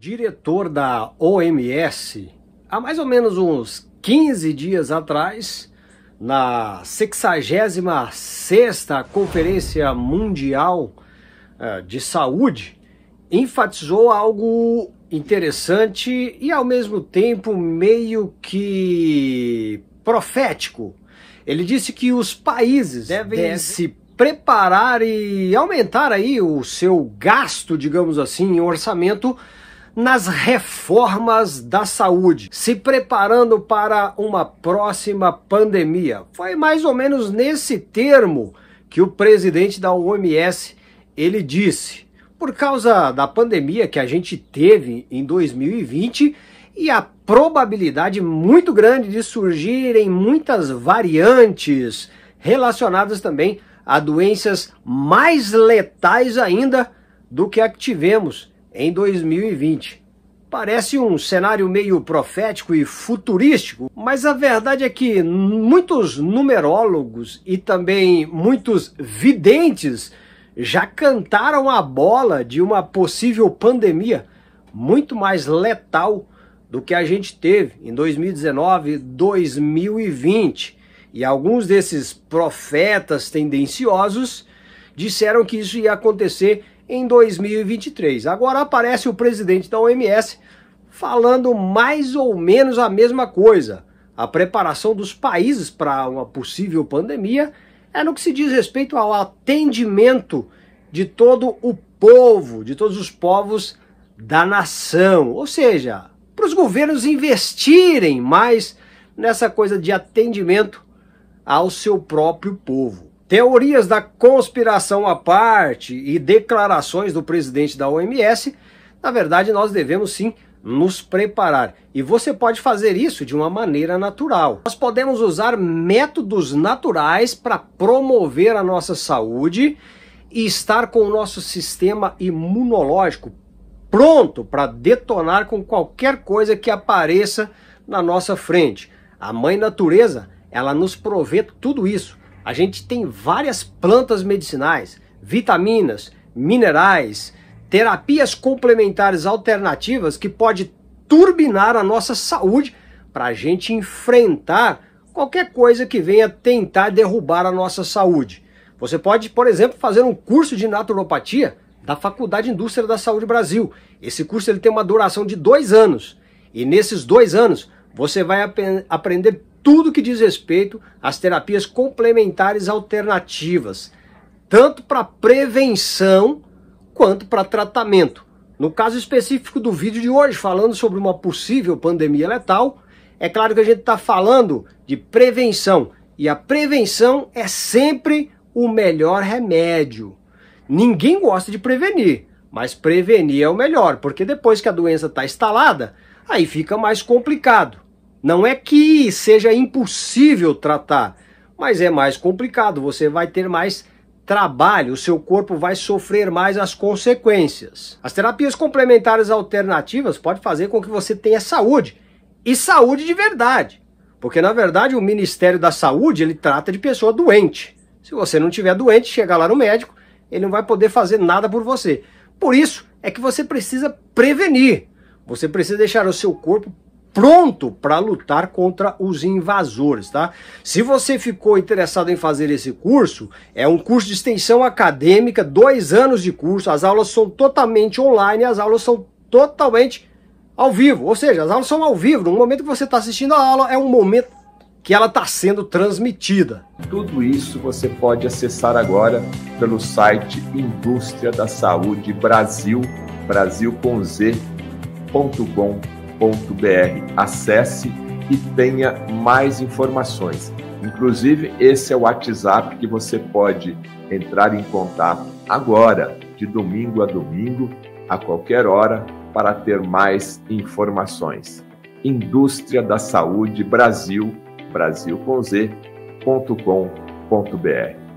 diretor da OMS, há mais ou menos uns 15 dias atrás, na 66ª Conferência Mundial eh, de Saúde, enfatizou algo interessante e ao mesmo tempo meio que profético. Ele disse que os países devem deve. se preparar e aumentar aí o seu gasto, digamos assim, em orçamento nas reformas da saúde, se preparando para uma próxima pandemia. Foi mais ou menos nesse termo que o presidente da OMS ele disse. Por causa da pandemia que a gente teve em 2020 e a probabilidade muito grande de surgirem muitas variantes relacionadas também a doenças mais letais ainda do que a que tivemos em 2020. Parece um cenário meio profético e futurístico, mas a verdade é que muitos numerólogos e também muitos videntes já cantaram a bola de uma possível pandemia muito mais letal do que a gente teve em 2019 2020. E alguns desses profetas tendenciosos disseram que isso ia acontecer em 2023. Agora aparece o presidente da OMS falando mais ou menos a mesma coisa. A preparação dos países para uma possível pandemia é no que se diz respeito ao atendimento de todo o povo, de todos os povos da nação. Ou seja, para os governos investirem mais nessa coisa de atendimento ao seu próprio povo. Teorias da conspiração à parte e declarações do presidente da OMS, na verdade nós devemos sim nos preparar. E você pode fazer isso de uma maneira natural. Nós podemos usar métodos naturais para promover a nossa saúde e estar com o nosso sistema imunológico pronto para detonar com qualquer coisa que apareça na nossa frente. A mãe natureza, ela nos provê tudo isso. A gente tem várias plantas medicinais, vitaminas, minerais, terapias complementares alternativas que pode turbinar a nossa saúde para a gente enfrentar qualquer coisa que venha tentar derrubar a nossa saúde. Você pode, por exemplo, fazer um curso de naturopatia da Faculdade de Indústria da Saúde Brasil. Esse curso ele tem uma duração de dois anos. E nesses dois anos, você vai ap aprender tudo que diz respeito às terapias complementares alternativas, tanto para prevenção quanto para tratamento. No caso específico do vídeo de hoje, falando sobre uma possível pandemia letal, é claro que a gente está falando de prevenção. E a prevenção é sempre o melhor remédio. Ninguém gosta de prevenir, mas prevenir é o melhor, porque depois que a doença está instalada, aí fica mais complicado. Não é que seja impossível tratar, mas é mais complicado, você vai ter mais trabalho, o seu corpo vai sofrer mais as consequências. As terapias complementares alternativas podem fazer com que você tenha saúde, e saúde de verdade. Porque na verdade o Ministério da Saúde, ele trata de pessoa doente. Se você não tiver doente, chegar lá no médico, ele não vai poder fazer nada por você. Por isso é que você precisa prevenir. Você precisa deixar o seu corpo pronto para lutar contra os invasores, tá? Se você ficou interessado em fazer esse curso, é um curso de extensão acadêmica, dois anos de curso, as aulas são totalmente online, as aulas são totalmente ao vivo, ou seja, as aulas são ao vivo, no momento que você está assistindo a aula, é um momento que ela está sendo transmitida. Tudo isso você pode acessar agora pelo site Indústria da Saúde Brasil, Brasil com Z, ponto com br. Acesse e tenha mais informações. Inclusive, esse é o WhatsApp que você pode entrar em contato agora, de domingo a domingo, a qualquer hora, para ter mais informações. Indústria da Saúde Brasil, Brasil com Z, ponto com, ponto BR.